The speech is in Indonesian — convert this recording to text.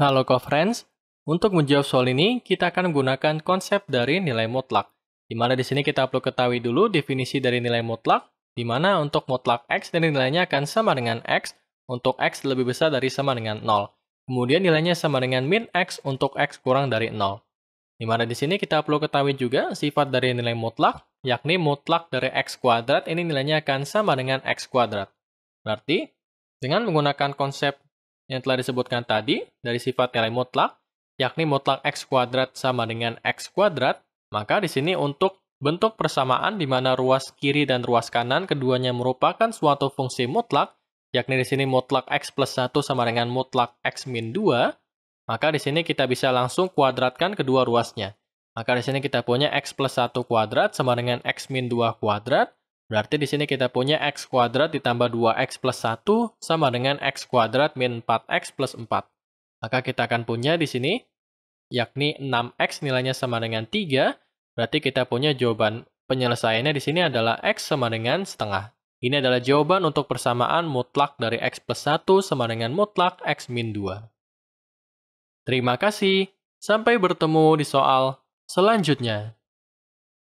Halo co-friends, untuk menjawab soal ini kita akan menggunakan konsep dari nilai mutlak. Di mana di sini kita perlu ketahui dulu definisi dari nilai mutlak, di mana untuk mutlak x dan nilainya akan sama dengan x, untuk x lebih besar dari sama dengan 0. Kemudian nilainya sama dengan min x untuk x kurang dari 0. Di mana di sini kita perlu ketahui juga sifat dari nilai mutlak, yakni mutlak dari x kuadrat ini nilainya akan sama dengan x kuadrat. Berarti, dengan menggunakan konsep yang telah disebutkan tadi dari sifat nilai mutlak, yakni mutlak x kuadrat sama dengan x kuadrat, maka di sini untuk bentuk persamaan di mana ruas kiri dan ruas kanan keduanya merupakan suatu fungsi mutlak, yakni di sini mutlak x plus 1 sama dengan mutlak x min 2, maka di sini kita bisa langsung kuadratkan kedua ruasnya. Maka di sini kita punya x plus 1 kuadrat sama dengan x min 2 kuadrat, Berarti di sini kita punya x kuadrat ditambah 2x plus 1 sama dengan x kuadrat min 4x plus 4. Maka kita akan punya di sini, yakni 6x nilainya sama dengan 3, berarti kita punya jawaban penyelesaiannya di sini adalah x sama dengan setengah. Ini adalah jawaban untuk persamaan mutlak dari x plus 1 sama dengan mutlak x min 2. Terima kasih, sampai bertemu di soal selanjutnya.